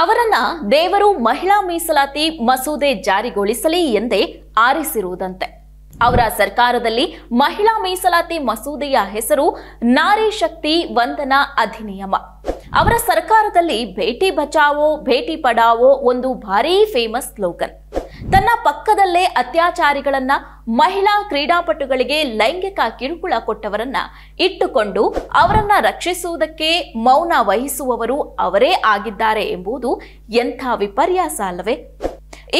ಅವರನ್ನ ದೇವರು ಮಹಿಳಾ ಮೀಸಲಾತಿ ಮಸೂದೆ ಜಾರಿಗೊಳಿಸಲಿ ಎಂದೇ ಆರಿಸಿರುವುದಂತೆ ಅವರ ಸರ್ಕಾರದಲ್ಲಿ ಮಹಿಳಾ ಮೀಸಲಾತಿ ಮಸೂದೆಯ ಹೆಸರು ನಾರಿ ಶಕ್ತಿ ವಂದನಾ ಅಧಿನಿಯಮ ಅವರ ಸರ್ಕಾರದಲ್ಲಿ ಭೇಟಿ ಬಚಾವೋ ಭೇಟಿ ಪಡಾವೋ ಒಂದು ಭಾರೀ ಫೇಮಸ್ ಸ್ಲೋಗನ್ ತನ್ನ ಪಕ್ಕದಲ್ಲೇ ಅತ್ಯಾಚಾರಿಗಳನ್ನ ಮಹಿಳಾ ಕ್ರೀಡಾಪಟುಗಳಿಗೆ ಲೈಂಗಿಕ ಕಿರುಕುಳ ಕೊಟ್ಟವರನ್ನ ಇಟ್ಟುಕೊಂಡು ಅವರನ್ನ ರಕ್ಷಿಸುವುದಕ್ಕೆ ಮೌನ ವಹಿಸುವವರು ಅವರೇ ಆಗಿದ್ದಾರೆ ಎಂಬುದು ಎಂಥ ವಿಪರ್ಯಾಸ ಅಲ್ಲವೇ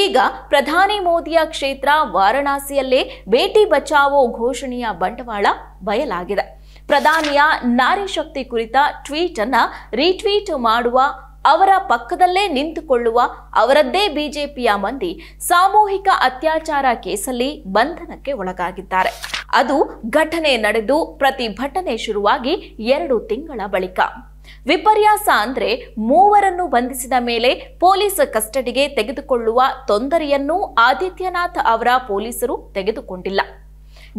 ಈಗ ಪ್ರಧಾನಿ ಮೋದಿಯ ಕ್ಷೇತ್ರ ವಾರಣಾಸಿಯಲ್ಲೇ ಬೇಟಿ ಬಚಾವೋ ಘೋಷಣೆಯ ಬಂಡವಾಳ ಬಯಲಾಗಿದೆ ಪ್ರಧಾನಿಯ ನಾರಿ ಶಕ್ತಿ ಕುರಿತ ಟ್ವೀಟ್ ಅನ್ನ ರಿಟ್ವೀಟ್ ಮಾಡುವ ಅವರ ಪಕ್ಕದಲ್ಲೇ ನಿಂತುಕೊಳ್ಳುವ ಅವರದ್ದೇ ಬಿಜೆಪಿಯ ಮಂದಿ ಸಾಮೂಹಿಕ ಅತ್ಯಾಚಾರ ಕೇಸಲ್ಲಿ ಬಂಧನಕ್ಕೆ ಒಳಗಾಗಿದ್ದಾರೆ ಅದು ಘಟನೆ ನಡೆದು ಪ್ರತಿಭಟನೆ ಶುರುವಾಗಿ ಎರಡು ತಿಂಗಳ ಬಳಿಕ ವಿಪರ್ಯಾಸ ಅಂದ್ರೆ ಮೂವರನ್ನು ಬಂಧಿಸಿದ ಮೇಲೆ ಪೊಲೀಸ್ ಕಸ್ಟಡಿಗೆ ತೆಗೆದುಕೊಳ್ಳುವ ತೊಂದರೆಯನ್ನೂ ಆದಿತ್ಯನಾಥ್ ಅವರ ಪೊಲೀಸರು ತೆಗೆದುಕೊಂಡಿಲ್ಲ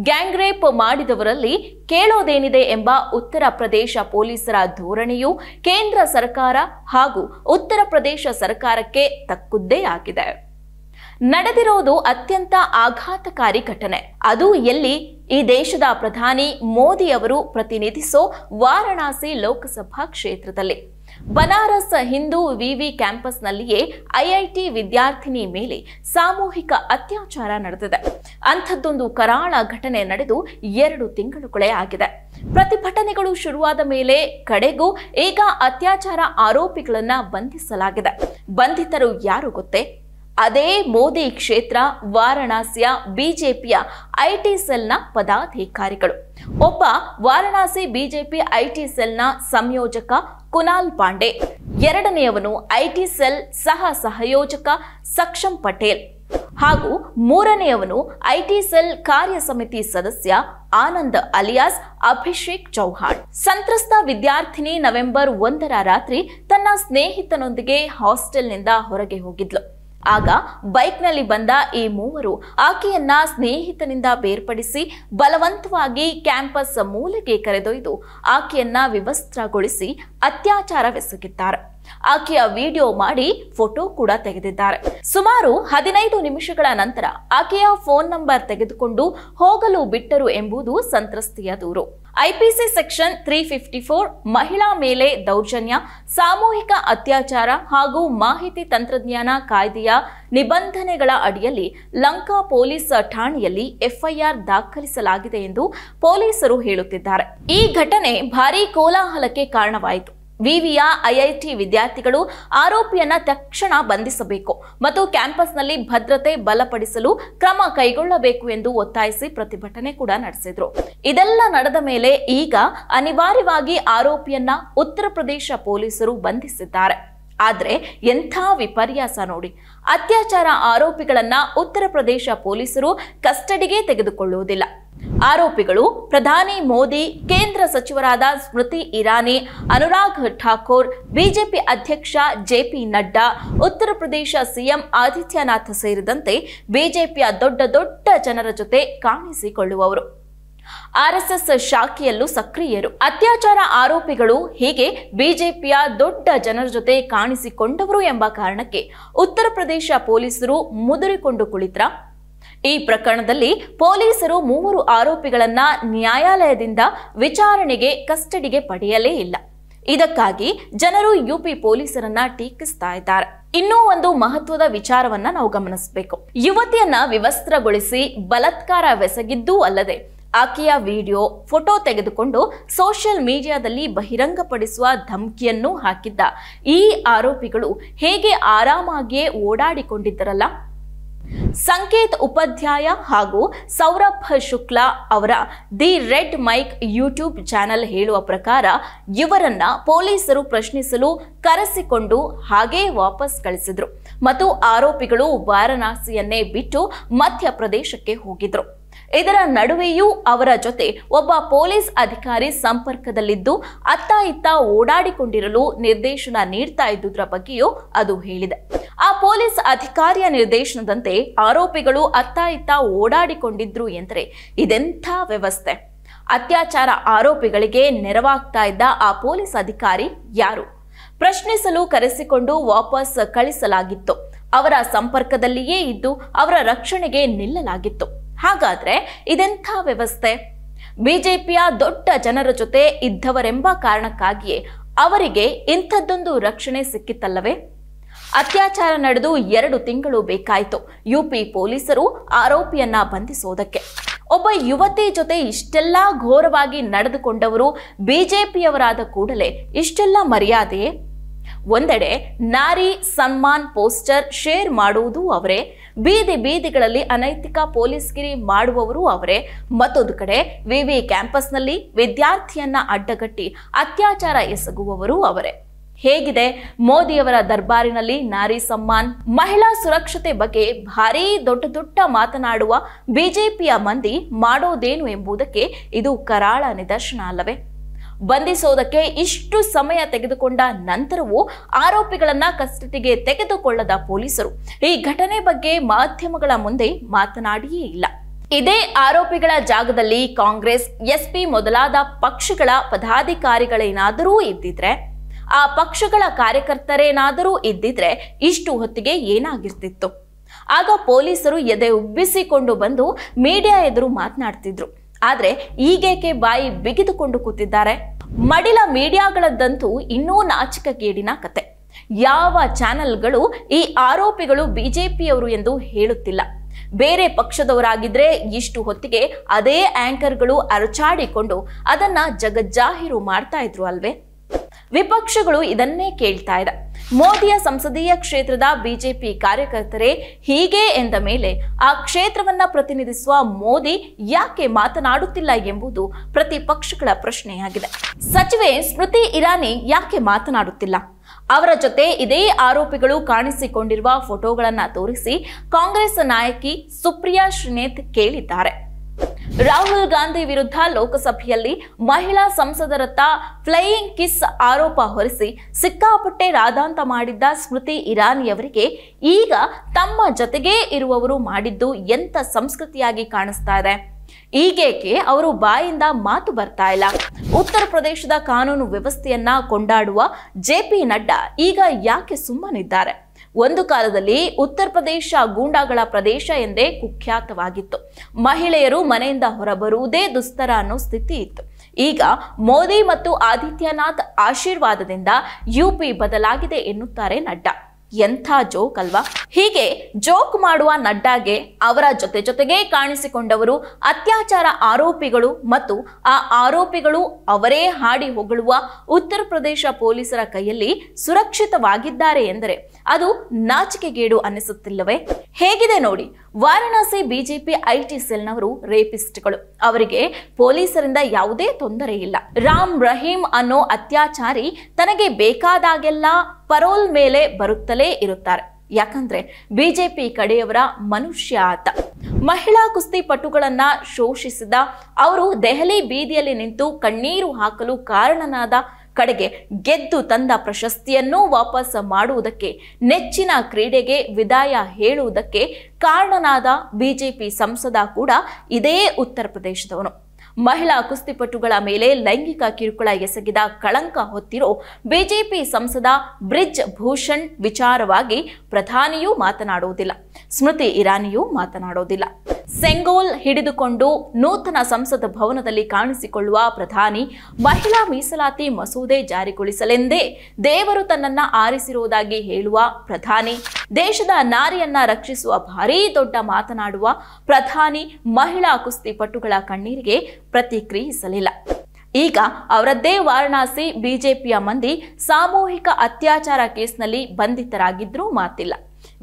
ಗ್ಯಾಂಗ್ರೇಪ್ ಮಾಡಿದವರಲ್ಲಿ ಕೇಳೋದೇನಿದೆ ಎಂಬ ಉತ್ತರ ಪ್ರದೇಶ ಪೊಲೀಸರ ಧೋರಣೆಯು ಕೇಂದ್ರ ಸರ್ಕಾರ ಹಾಗೂ ಉತ್ತರ ಪ್ರದೇಶ ಸರ್ಕಾರಕ್ಕೆ ತಕ್ಕುದ್ದೇ ಆಗಿದೆ ನಡೆದಿರೋದು ಅತ್ಯಂತ ಆಘಾತಕಾರಿ ಘಟನೆ ಅದು ಎಲ್ಲಿ ಈ ದೇಶದ ಪ್ರಧಾನಿ ಮೋದಿ ಅವರು ಪ್ರತಿನಿಧಿಸೋ ವಾರಣಾಸಿ ಲೋಕಸಭಾ ಕ್ಷೇತ್ರದಲ್ಲಿ ಬನಾರಸ್ ಹಿಂದೂ ವಿವಿ ಕ್ಯಾಂಪಸ್ನಲ್ಲಿಯೇ ಐಐಟಿ ವಿದ್ಯಾರ್ಥಿನಿ ಮೇಲೆ ಸಾಮೂಹಿಕ ಅತ್ಯಾಚಾರ ನಡೆದಿದೆ ಅಂಥದ್ದೊಂದು ಕರಾಳ ಘಟನೆ ನಡೆದು ಎರಡು ತಿಂಗಳುಗಳೇ ಆಗಿದೆ ಪ್ರತಿಭಟನೆಗಳು ಶುರುವಾದ ಮೇಲೆ ಕಡೆಗೂ ಈಗ ಅತ್ಯಾಚಾರ ಆರೋಪಿಗಳನ್ನ ಬಂಧಿಸಲಾಗಿದೆ ಬಂಧಿತರು ಯಾರು ಗೊತ್ತೇ ಅದೇ ಮೋದಿ ಕ್ಷೇತ್ರ ವಾರಣಾಸಿಯ ಬಿಜೆಪಿಯ ಐಟಿ ಸೆಲ್ನ ಪದಾಧಿಕಾರಿಗಳು ಒಬ್ಬ ವಾರಣಾಸಿ ಬಿಜೆಪಿ ಐಟಿ ಸೆಲ್ನ ಸಂಯೋಜಕ ಕುನಾಲ್ ಪಾಂಡೆ ಎರಡನೆಯವನು ಐಟಿ ಸೆಲ್ ಸಹ ಸಹಯೋಜಕ ಸಕ್ಷಂ ಪಟೇಲ್ ಹಾಗೂ ಮೂರನೆಯವನು ಐಟಿ ಸೆಲ್ ಕಾರ್ಯ ಸಮಿತಿ ಸದಸ್ಯ ಆನಂದ್ ಅಲಿಯಾಸ್ ಅಭಿಷೇಕ್ ಚೌಹಾಣ್ ಸಂತ್ರಸ್ತ ವಿದ್ಯಾರ್ಥಿನಿ ನವೆಂಬರ್ ಒಂದರ ರಾತ್ರಿ ತನ್ನ ಸ್ನೇಹಿತನೊಂದಿಗೆ ಹಾಸ್ಟೆಲ್ನಿಂದ ಹೊರಗೆ ಹೋಗಿದ್ಲು ಆಗ ಬೈಕ್ನಲ್ಲಿ ಬಂದ ಈ ಮೂವರು ಆಕೆಯನ್ನ ಸ್ನೇಹಿತನಿಂದ ಬೇರ್ಪಡಿಸಿ ಬಲವಂತವಾಗಿ ಕ್ಯಾಂಪಸ್ ಮೂಲೆಗೆ ಕರೆದೊಯ್ದು ಆಕೆಯನ್ನ ವಿವಸ್ತ್ರಗೊಳಿಸಿ ಅತ್ಯಾಚಾರವೆಸಗಿದ್ದಾರೆ ಆಕೆಯ ವಿಡಿಯೋ ಮಾಡಿ ಫೋಟೋ ಕೂಡ ತೆಗೆದಿದ್ದಾರೆ ಸುಮಾರು ಹದಿನೈದು ನಿಮಿಷಗಳ ನಂತರ ಆಕೆಯ ಫೋನ್ ನಂಬರ್ ತೆಗೆದುಕೊಂಡು ಹೋಗಲು ಬಿಟ್ಟರು ಎಂಬುದು ಸಂತ್ರಸ್ತೆಯ ದೂರು IPC section three fifty four ಮಹಿಳಾ ಮೇಲೆ ದೌರ್ಜನ್ಯ ಸಾಮೂಹಿಕ ಅತ್ಯಾಚಾರ ಹಾಗೂ ಮಾಹಿತಿ ತಂತ್ರಜ್ಞಾನ ಕಾಯ್ದೆಯ ನಿಬಂಧನೆಗಳ ಅಡಿಯಲ್ಲಿ ಲಂಕಾ ಪೊಲೀಸ್ ಠಾಣೆಯಲ್ಲಿ ಎಫ್ಐಆರ್ ದಾಖಲಿಸಲಾಗಿದೆ ಎಂದು ಪೊಲೀಸರು ಹೇಳುತ್ತಿದ್ದಾರೆ ಈ ಘಟನೆ ಭಾರೀ ಕೋಲಾಹಲಕ್ಕೆ ಕಾರಣವಾಯಿತು ವಿವಿಯ ಐಐಟಿ ವಿದ್ಯಾರ್ಥಿಗಳು ಆರೋಪಿಯನ್ನ ತಕ್ಷಣ ಬಂಧಿಸಬೇಕು ಮತ್ತು ಕ್ಯಾಂಪಸ್ನಲ್ಲಿ ಭದ್ರತೆ ಬಲಪಡಿಸಲು ಕ್ರಮ ಕೈಗೊಳ್ಳಬೇಕು ಎಂದು ಒತ್ತಾಯಿಸಿ ಪ್ರತಿಭಟನೆ ಕೂಡ ನಡೆಸಿದ್ರು ಇದೆಲ್ಲ ನಡೆದ ಮೇಲೆ ಈಗ ಅನಿವಾರ್ಯವಾಗಿ ಆರೋಪಿಯನ್ನ ಉತ್ತರ ಪ್ರದೇಶ ಪೊಲೀಸರು ಬಂಧಿಸಿದ್ದಾರೆ ಆದರೆ ಎಂಥ ವಿಪರ್ಯಾಸ ನೋಡಿ ಅತ್ಯಾಚಾರ ಆರೋಪಿಗಳನ್ನ ಉತ್ತರ ಪ್ರದೇಶ ಪೊಲೀಸರು ಕಸ್ಟಡಿಗೆ ತೆಗೆದುಕೊಳ್ಳುವುದಿಲ್ಲ ಆರೋಪಿಗಳು ಪ್ರಧಾನಿ ಮೋದಿ ಕೇಂದ್ರ ಸಚಿವರಾದ ಸ್ಮೃತಿ ಇರಾನಿ ಅನುರಾಗ್ ಠಾಕೂರ್ ಬಿಜೆಪಿ ಅಧ್ಯಕ್ಷ ಜೆಪಿ ನಡ್ಡಾ ಉತ್ತರ ಪ್ರದೇಶ ಸಿಎಂ ಆದಿತ್ಯನಾಥ್ ಸೇರಿದಂತೆ ಬಿಜೆಪಿಯ ದೊಡ್ಡ ದೊಡ್ಡ ಜನರ ಜೊತೆ ಕಾಣಿಸಿಕೊಳ್ಳುವವರು ಆರ್ಎಸ್ಎಸ್ ಶಾಖೆಯಲ್ಲೂ ಸಕ್ರಿಯರು ಅತ್ಯಾಚಾರ ಆರೋಪಿಗಳು ಹೀಗೆ ಬಿಜೆಪಿಯ ದೊಡ್ಡ ಜನರ ಜೊತೆ ಕಾಣಿಸಿಕೊಂಡವರು ಎಂಬ ಕಾರಣಕ್ಕೆ ಉತ್ತರ ಪ್ರದೇಶ ಪೊಲೀಸರು ಮುದುರಿಕೊಂಡು ಕುಳಿತ್ರ ಈ ಪ್ರಕರಣದಲ್ಲಿ ಪೊಲೀಸರು ಮೂವರು ಆರೋಪಿಗಳನ್ನ ನ್ಯಾಯಾಲಯದಿಂದ ವಿಚಾರಣೆಗೆ ಕಸ್ಟಡಿಗೆ ಪಡೆಯಲೇ ಇಲ್ಲ ಇದಕ್ಕಾಗಿ ಜನರು ಯುಪಿ ಪೊಲೀಸರನ್ನ ಟೀಕಿಸ್ತಾ ಇದ್ದಾರೆ ಇನ್ನೂ ಒಂದು ಮಹತ್ವದ ವಿಚಾರವನ್ನ ನಾವು ಗಮನಿಸಬೇಕು ಯುವತಿಯನ್ನ ವಿವಸ್ತ್ರಗೊಳಿಸಿ ಬಲತ್ಕಾರವೆಸಗಿದ್ದೂ ಅಲ್ಲದೆ ಆಕೆಯ ವಿಡಿಯೋ ಫೋಟೋ ತೆಗೆದುಕೊಂಡು ಸೋಷಿಯಲ್ ಮೀಡಿಯಾದಲ್ಲಿ ಬಹಿರಂಗಪಡಿಸುವ ಧಮಕಿಯನ್ನು ಹಾಕಿದ್ದ ಈ ಆರೋಪಿಗಳು ಹೇಗೆ ಆರಾಮಾಗಿಯೇ ಓಡಾಡಿಕೊಂಡಿದ್ದರಲ್ಲ ಸಂಕೇತ್ ಉಪಾಧ್ಯಾಯ ಹಾಗೂ ಸೌರಭ್ ಶುಕ್ಲಾ ಅವರ the red mic YouTube channel ಹೇಳುವ ಪ್ರಕಾರ ಇವರನ್ನ ಪೊಲೀಸರು ಪ್ರಶ್ನಿಸಲು ಕರೆಸಿಕೊಂಡು ಹಾಗೇ ವಾಪಸ್ ಕಳಿಸಿದ್ರು ಮತ್ತು ಆರೋಪಿಗಳು ವಾರಣಾಸಿಯನ್ನೇ ಬಿಟ್ಟು ಮಧ್ಯಪ್ರದೇಶಕ್ಕೆ ಹೋಗಿದ್ರು ಇದರ ನಡುವೆಯೂ ಅವರ ಜೊತೆ ಒಬ್ಬ ಪೊಲೀಸ್ ಅಧಿಕಾರಿ ಸಂಪರ್ಕದಲ್ಲಿದ್ದು ಅತ್ತ ಇತ್ತ ಓಡಾಡಿಕೊಂಡಿರಲು ನಿರ್ದೇಶನ ನೀಡ್ತಾ ಇದ್ದುದರ ಬಗ್ಗೆಯೂ ಅದು ಹೇಳಿದೆ ಆ ಪೊಲೀಸ್ ಅಧಿಕಾರಿಯ ನಿರ್ದೇಶನದಂತೆ ಆರೋಪಿಗಳು ಅತ್ತ ಇತ್ತ ಓಡಾಡಿಕೊಂಡಿದ್ರು ಎಂದರೆ ಇದೆಂಥ ವ್ಯವಸ್ಥೆ ಅತ್ಯಾಚಾರ ಆರೋಪಿಗಳಿಗೆ ನೆರವಾಗ್ತಾ ಇದ್ದ ಆ ಪೊಲೀಸ್ ಅಧಿಕಾರಿ ಯಾರು ಪ್ರಶ್ನಿಸಲು ಕರೆಸಿಕೊಂಡು ವಾಪಸ್ ಕಳಿಸಲಾಗಿತ್ತು ಅವರ ಸಂಪರ್ಕದಲ್ಲಿಯೇ ಇದ್ದು ಅವರ ರಕ್ಷಣೆಗೆ ನಿಲ್ಲಲಾಗಿತ್ತು ಹಾಗಾದ್ರೆ ಇದೆಂಥ ವ್ಯವಸ್ಥೆ ಬಿಜೆಪಿಯ ದೊಡ್ಡ ಜನರ ಜೊತೆ ಇದ್ದವರೆಂಬ ಕಾರಣಕ್ಕಾಗಿಯೇ ಅವರಿಗೆ ಇಂಥದ್ದೊಂದು ರಕ್ಷಣೆ ಸಿಕ್ಕಿತಲ್ಲವೇ ಅತ್ಯಾಚಾರ ನಡೆದು ಎರಡು ತಿಂಗಳು ಬೇಕಾಯಿತು ಯುಪಿ ಪೊಲೀಸರು ಆರೋಪಿಯನ್ನ ಬಂಧಿಸೋದಕ್ಕೆ ಒಬ್ಬ ಯುವತಿ ಜೊತೆ ಇಷ್ಟೆಲ್ಲ ಘೋರವಾಗಿ ನಡೆದುಕೊಂಡವರು ಬಿಜೆಪಿಯವರಾದ ಕೂಡಲೇ ಇಷ್ಟೆಲ್ಲ ಮರ್ಯಾದೆಯೇ ಒಂದೆಡೆ ನಾರಿ ಸನ್ಮಾನ್ ಪೋಸ್ಟರ್ ಶೇರ್ ಮಾಡುವುದು ಅವರೇ ಬೀದಿ ಬೀದಿಗಳಲ್ಲಿ ಅನೈತಿಕ ಪೊಲೀಸ್ಗಿರಿ ಮಾಡುವವರು ಅವರೇ ಮತ್ತೊಂದು ಕಡೆ ವಿವಿ ಕ್ಯಾಂಪಸ್ನಲ್ಲಿ ವಿದ್ಯಾರ್ಥಿಯನ್ನ ಅಡ್ಡಗಟ್ಟಿ ಅತ್ಯಾಚಾರ ಎಸಗುವವರು ಅವರೇ ಹೇಗಿದೆ ಮೋದಿಯವರ ದರ್ಬಾರಿನಲ್ಲಿ ನಾರಿ ಸಮ್ಮಾನ್ ಮಹಿಳಾ ಸುರಕ್ಷತೆ ಬಗ್ಗೆ ಭಾರೀ ದೊಡ್ಡ ದೊಡ್ಡ ಮಾತನಾಡುವ ಬಿಜೆಪಿಯ ಮಂದಿ ಮಾಡೋದೇನು ಎಂಬುದಕ್ಕೆ ಇದು ಕರಾಳ ನಿದರ್ಶನ ಅಲ್ಲವೇ ಬಂಧಿಸೋದಕ್ಕೆ ಇಷ್ಟು ಸಮಯ ತೆಗೆದುಕೊಂಡ ನಂತರವೂ ಆರೋಪಿಗಳನ್ನ ಕಸ್ಟಡಿಗೆ ತೆಗೆದುಕೊಳ್ಳದ ಪೊಲೀಸರು ಈ ಘಟನೆ ಬಗ್ಗೆ ಮಾಧ್ಯಮಗಳ ಮುಂದೆ ಮಾತನಾಡಿಯೇ ಇಲ್ಲ ಇದೇ ಆರೋಪಿಗಳ ಜಾಗದಲ್ಲಿ ಕಾಂಗ್ರೆಸ್ ಎಸ್ಪಿ ಮೊದಲಾದ ಪಕ್ಷಗಳ ಪದಾಧಿಕಾರಿಗಳೇನಾದರೂ ಇದ್ದಿದ್ರೆ ಆ ಪಕ್ಷಗಳ ಕಾರ್ಯಕರ್ತರೇನಾದರೂ ಇದ್ದಿದ್ರೆ ಇಷ್ಟು ಹೊತ್ತಿಗೆ ಏನಾಗಿರ್ತಿತ್ತು ಆಗ ಪೊಲೀಸರು ಎದೆ ಉಬ್ಬಿಸಿಕೊಂಡು ಬಂದು ಮೀಡಿಯಾ ಎದುರು ಮಾತನಾಡ್ತಿದ್ರು ಆದರೆ ಈಗೇಕೆ ಬಾಯಿ ಬಿಗಿದುಕೊಂಡು ಕೂತಿದ್ದಾರೆ ಮಡಿಲ ಮೀಡಿಯಾಗಳದ್ದಂತೂ ಇನ್ನೂ ನಾಚಿಕಗೇಡಿನ ಕತೆ ಯಾವ ಚಾನೆಲ್ಗಳು ಈ ಆರೋಪಿಗಳು ಬಿಜೆಪಿಯವರು ಎಂದು ಹೇಳುತ್ತಿಲ್ಲ ಬೇರೆ ಪಕ್ಷದವರಾಗಿದ್ರೆ ಇಷ್ಟು ಹೊತ್ತಿಗೆ ಅದೇ ಆಂಕರ್ಗಳು ಅರಚಾಡಿಕೊಂಡು ಅದನ್ನ ಜಗಜ್ಜಾಹಿರು ಮಾಡ್ತಾ ಇದ್ರು ಅಲ್ವೇ ವಿಪಕ್ಷಗಳು ಇದನ್ನೇ ಕೇಳ್ತಾ ಇದೆ ಮೋದಿಯ ಸಂಸದೀಯ ಕ್ಷೇತ್ರದ ಬಿಜೆಪಿ ಕಾರ್ಯಕರ್ತರೇ ಹೀಗೆ ಎಂದ ಮೇಲೆ ಆ ಕ್ಷೇತ್ರವನ್ನ ಪ್ರತಿನಿಧಿಸುವ ಮೋದಿ ಯಾಕೆ ಮಾತನಾಡುತ್ತಿಲ್ಲ ಎಂಬುದು ಪ್ರತಿಪಕ್ಷಗಳ ಪ್ರಶ್ನೆಯಾಗಿದೆ ಸಚಿವೆ ಸ್ಮೃತಿ ಇರಾನಿ ಯಾಕೆ ಮಾತನಾಡುತ್ತಿಲ್ಲ ಅವರ ಜೊತೆ ಇದೇ ಆರೋಪಿಗಳು ಕಾಣಿಸಿಕೊಂಡಿರುವ ಫೋಟೋಗಳನ್ನು ತೋರಿಸಿ ಕಾಂಗ್ರೆಸ್ ನಾಯಕಿ ಸುಪ್ರಿಯಾ ಶ್ರೀನೇತ್ ಕೇಳಿದ್ದಾರೆ ರಾಹುಲ್ ಗಾಂಧಿ ವಿರುದ್ಧ ಲೋಕಸಭೆಯಲ್ಲಿ ಮಹಿಳಾ ಸಂಸದರತ್ತ ಫ್ಲೈಯಿಂಗ್ ಕಿಸ್ ಆರೋಪ ಹೊರಿಸಿ ಸಿಕ್ಕಾಪಟ್ಟೆ ರಾದಾಂತ ಮಾಡಿದ್ದ ಸ್ಮೃತಿ ಇರಾನಿಯವರಿಗೆ ಈಗ ತಮ್ಮ ಜೊತೆಗೇ ಇರುವವರು ಮಾಡಿದ್ದು ಎಂಥ ಸಂಸ್ಕೃತಿಯಾಗಿ ಕಾಣಿಸ್ತಾ ಇದೆ ಈಗೇಕೆ ಅವರು ಬಾಯಿಂದ ಮಾತು ಬರ್ತಾ ಇಲ್ಲ ಉತ್ತರ ಪ್ರದೇಶದ ಕಾನೂನು ವ್ಯವಸ್ಥೆಯನ್ನ ಕೊಂಡಾಡುವ ಜೆ ಪಿ ನಡ್ಡಾ ಈಗ ಯಾಕೆ ಸುಮ್ಮನಿದ್ದಾರೆ ಒಂದು ಕಾಲದಲ್ಲಿ ಉತ್ತರ ಪ್ರದೇಶ ಗೂಂಡಾಗಳ ಪ್ರದೇಶ ಎಂದೇ ಕುಖ್ಯಾತವಾಗಿತ್ತು ಮಹಿಳೆಯರು ಮನೆಯಿಂದ ಹೊರಬರುವುದೇ ದುಸ್ತರ ಅನ್ನೋ ಸ್ಥಿತಿ ಇತ್ತು ಈಗ ಮೋದಿ ಮತ್ತು ಆದಿತ್ಯನಾಥ್ ಆಶೀರ್ವಾದದಿಂದ ಯುಪಿ ಬದಲಾಗಿದೆ ಎನ್ನುತ್ತಾರೆ ನಡ್ಡಾ ಎಂಥ ಜೋಕ್ ಅಲ್ವಾ ಹೀಗೆ ಜೋಕ್ ಮಾಡುವ ನಡ್ಡಾಗೆ ಅವರ ಜೊತೆ ಜೊತೆಗೇ ಕಾಣಿಸಿಕೊಂಡವರು ಅತ್ಯಾಚಾರ ಆರೋಪಿಗಳು ಮತ್ತು ಆ ಆರೋಪಿಗಳು ಅವರೇ ಹಾಡಿ ಹೊಗಳುವ ಉತ್ತರ ಪ್ರದೇಶ ಪೊಲೀಸರ ಕೈಯಲ್ಲಿ ಸುರಕ್ಷಿತವಾಗಿದ್ದಾರೆ ಎಂದರೆ ಅದು ನಾಚಿಕೆಗೇಡು ಅನ್ನಿಸುತ್ತಿಲ್ಲವೇ ಹೇಗಿದೆ ನೋಡಿ ವಾರಣಾಸಿ ಬಿಜೆಪಿ ಐಟಿ ಸೆಲ್ನವರು ರೇಪಿಸ್ಟ್ಗಳು ಅವರಿಗೆ ಪೊಲೀಸರಿಂದ ಯಾವುದೇ ತೊಂದರೆ ಇಲ್ಲ ರಾಮ್ ರಹೀಂ ಅನ್ನೋ ಅತ್ಯಾಚಾರಿ ತನಗೆ ಬೇಕಾದಾಗೆಲ್ಲ ಪರೋಲ್ ಮೇಲೆ ಬರುತ್ತಲೇ ಇರುತ್ತಾರೆ ಯಾಕಂದ್ರೆ ಬಿಜೆಪಿ ಕಡೆಯವರ ಮನುಷ್ಯ ಆತ ಮಹಿಳಾ ಪಟುಗಳನ್ನ ಶೋಷಿಸಿದ ಅವರು ದೆಹಲಿ ಬೀದಿಯಲ್ಲಿ ನಿಂತು ಕಣ್ಣೀರು ಹಾಕಲು ಕಾರಣನಾದ ಕಡೆಗೆ ಗೆದ್ದು ತಂದ ಪ್ರಶಸ್ತಿಯನ್ನೂ ವಾಪಸ್ ಮಾಡುವುದಕ್ಕೆ ನೆಚ್ಚಿನ ಕ್ರೀಡೆಗೆ ವಿದಾಯ ಹೇಳುವುದಕ್ಕೆ ಕಾರಣನಾದ ಬಿಜೆಪಿ ಸಂಸದ ಕೂಡ ಇದೇ ಉತ್ತರ ಪ್ರದೇಶದವನು ಮಹಿಳಾ ಕುಸ್ತಿಪಟುಗಳ ಮೇಲೆ ಲೈಂಗಿಕ ಕಿರುಕುಳ ಎಸಗಿದ ಕಳಂಕ ಹೊತ್ತಿರೋ ಬಿಜೆಪಿ ಸಂಸದ ಬ್ರಿಜ್ ಭೂಷಣ್ ವಿಚಾರವಾಗಿ ಪ್ರಧಾನಿಯೂ ಮಾತನಾಡುವುದಿಲ್ಲ ಸ್ಮೃತಿ ಇರಾನಿಯೂ ಮಾತನಾಡೋದಿಲ್ಲ ಸೆಂಗೋಲ್ ಹಿಡಿದುಕೊಂಡು ನೂತನ ಸಂಸದ ಭವನದಲ್ಲಿ ಕಾಣಿಸಿಕೊಳ್ಳುವ ಪ್ರಧಾನಿ ಮಹಿಳಾ ಮೀಸಲಾತಿ ಮಸೂದೆ ಜಾರಿಗೊಳಿಸಲೆಂದೇ ದೇವರು ತನ್ನನ್ನ ಆರಿಸಿರುವುದಾಗಿ ಹೇಳುವ ಪ್ರಧಾನಿ ದೇಶದ ನಾರಿಯನ್ನ ರಕ್ಷಿಸುವ ಭಾರೀ ದೊಡ್ಡ ಮಾತನಾಡುವ ಪ್ರಧಾನಿ ಮಹಿಳಾ ಕುಸ್ತಿಪಟುಗಳ ಕಣ್ಣೀರಿಗೆ ಪ್ರತಿಕ್ರಿಯಿಸಲಿಲ್ಲ ಈಗ ಅವರದ್ದೇ ವಾರಣಾಸಿ ಬಿಜೆಪಿಯ ಮಂದಿ ಸಾಮೂಹಿಕ ಅತ್ಯಾಚಾರ ಕೇಸ್ನಲ್ಲಿ ಬಂಧಿತರಾಗಿದ್ರೂ ಮಾತಿಲ್ಲ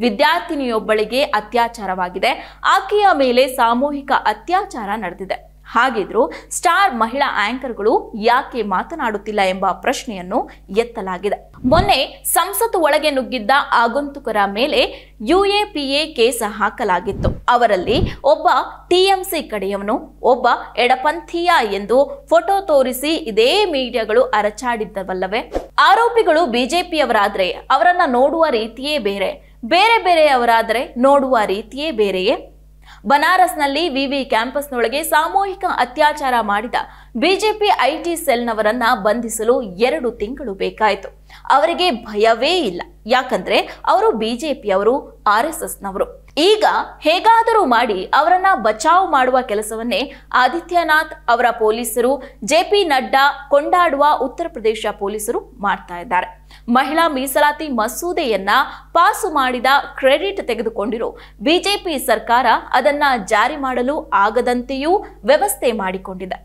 ವಿದ್ಯಾರ್ಥಿನಿಯೊಬ್ಬಳಿಗೆ ಅತ್ಯಾಚಾರವಾಗಿದೆ ಆಕೆಯ ಮೇಲೆ ಸಾಮೂಹಿಕ ಅತ್ಯಾಚಾರ ನಡೆದಿದೆ ಹಾಗಿದ್ರು ಸ್ಟಾರ್ ಮಹಿಳಾ ಆಂಕರ್ಗಳು ಯಾಕೆ ಮಾತನಾಡುತ್ತಿಲ್ಲ ಎಂಬ ಪ್ರಶ್ನೆಯನ್ನು ಎತ್ತಲಾಗಿದೆ ಮೊನ್ನೆ ಸಂಸತ್ ಒಳಗೆ ನುಗ್ಗಿದ್ದ ಆಗಂತುಕರ ಮೇಲೆ ಯುಎಪಿಎ ಕೇಸ್ ಹಾಕಲಾಗಿತ್ತು ಅವರಲ್ಲಿ ಒಬ್ಬ ಟಿಎಂಸಿ ಕಡೆಯವನು ಒಬ್ಬ ಎಡಪಂಥೀಯ ಎಂದು ಫೋಟೋ ತೋರಿಸಿ ಇದೇ ಮೀಡಿಯಾಗಳು ಅರಚಾಡಿದ್ದವಲ್ಲವೇ ಆರೋಪಿಗಳು ಬಿಜೆಪಿಯವರಾದ್ರೆ ಅವರನ್ನ ನೋಡುವ ರೀತಿಯೇ ಬೇರೆ ಬೇರೆ ಬೇರೆಯವರಾದರೆ ನೋಡುವ ರೀತಿಯೇ ಬೇರೆಯೇ ಬನಾರಸ್ನಲ್ಲಿ ವಿವಿ ಕ್ಯಾಂಪಸ್ನೊಳಗೆ ಸಾಮೂಹಿಕ ಅತ್ಯಾಚಾರ ಮಾಡಿದ ಬಿಜೆಪಿ ಐಟಿ ಸೆಲ್ನವರನ್ನ ಬಂಧಿಸಲು ಎರಡು ತಿಂಗಳು ಬೇಕಾಯಿತು ಅವರಿಗೆ ಭಯವೇ ಇಲ್ಲ ಯಾಕಂದ್ರೆ ಅವರು ಬಿಜೆಪಿಯವರು ಆರ್ ಎಸ್ ಎಸ್ನವರು ಈಗ ಹೇಗಾದರೂ ಮಾಡಿ ಅವರನ್ನ ಬಚಾವ್ ಮಾಡುವ ಕೆಲಸವನ್ನೇ ಆದಿತ್ಯನಾಥ್ ಅವರ ಪೊಲೀಸರು ಜೆ ಪಿ ನಡ್ಡಾ ಕೊಂಡಾಡುವ ಉತ್ತರ ಪ್ರದೇಶ ಪೊಲೀಸರು ಮಾಡ್ತಾ ಇದ್ದಾರೆ ಮಹಿಳಾ ಮೀಸಲಾತಿ ಮಸೂದೆಯನ್ನ ಪಾಸು ಮಾಡಿದ ಕ್ರೆಡಿಟ್ ತೆಗೆದುಕೊಂಡಿರೋ ಬಿಜೆಪಿ ಸರ್ಕಾರ ಅದನ್ನ ಜಾರಿ ಮಾಡಲು ಆಗದಂತೆಯೂ ವ್ಯವಸ್ಥೆ ಮಾಡಿಕೊಂಡಿದೆ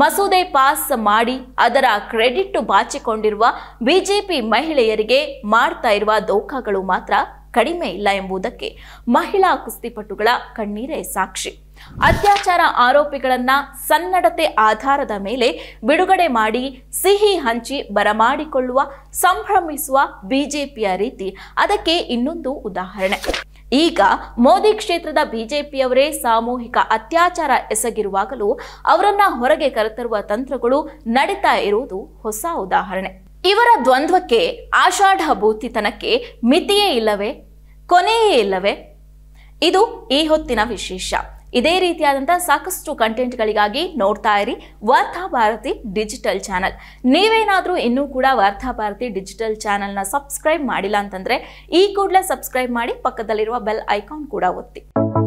ಮಸೂದೆ ಪಾಸ್ ಮಾಡಿ ಅದರ ಕ್ರೆಡಿಟ್ ಬಾಚಿಕೊಂಡಿರುವ ಬಿಜೆಪಿ ಮಹಿಳೆಯರಿಗೆ ಮಾಡ್ತಾ ಇರುವ ದೋಖಗಳು ಮಾತ್ರ ಕಡಿಮೆ ಇಲ್ಲ ಎಂಬುದಕ್ಕೆ ಮಹಿಳಾ ಕುಸ್ತಿಪಟುಗಳ ಕಣ್ಣೀರೇ ಸಾಕ್ಷಿ ಅತ್ಯಾಚಾರ ಆರೋಪಿಗಳನ್ನ ಸನ್ನಡತೆ ಆಧಾರದ ಮೇಲೆ ಬಿಡುಗಡೆ ಮಾಡಿ ಸಿಹಿ ಹಂಚಿ ಬರಮಾಡಿಕೊಳ್ಳುವ ಸಂಭ್ರಮಿಸುವ ಬಿಜೆಪಿಯ ರೀತಿ ಅದಕ್ಕೆ ಇನ್ನೊಂದು ಉದಾಹರಣೆ ಈಗ ಮೋದಿ ಕ್ಷೇತ್ರದ ಬಿಜೆಪಿಯವರೇ ಸಾಮೂಹಿಕ ಅತ್ಯಾಚಾರ ಎಸಗಿರುವಾಗಲೂ ಅವರನ್ನ ಹೊರಗೆ ಕರೆತರುವ ತಂತ್ರಗಳು ನಡೀತಾ ಇರುವುದು ಹೊಸ ಉದಾಹರಣೆ ಇವರ ದ್ವಂದ್ವಕ್ಕೆ ಆಷಾಢ ಭೂತಿತನಕ್ಕೆ ಮಿತಿಯೇ ಇಲ್ಲವೇ ಕೊನೆಯೇ ಇಲ್ಲವೇ ಇದು ಈ ಹೊತ್ತಿನ ವಿಶೇಷ ಇದೇ ರೀತಿಯಾದಂತಹ ಸಾಕಷ್ಟು ಕಂಟೆಂಟ್ಗಳಿಗಾಗಿ ನೋಡ್ತಾ ಇರಿ ವಾರ್ತಾ ಭಾರತಿ ಡಿಜಿಟಲ್ ಚಾನಲ್ ನೀವೇನಾದರೂ ಇನ್ನೂ ಕೂಡ ವಾರ್ತಾ ಭಾರತಿ ಡಿಜಿಟಲ್ ಚಾನಲ್ನ ಸಬ್ಸ್ಕ್ರೈಬ್ ಮಾಡಿಲ್ಲ ಅಂತಂದ್ರೆ ಈ ಕೂಡಲೇ ಸಬ್ಸ್ಕ್ರೈಬ್ ಮಾಡಿ ಪಕ್ಕದಲ್ಲಿರುವ ಬೆಲ್ ಐಕಾನ್ ಕೂಡ ಒತ್ತಿ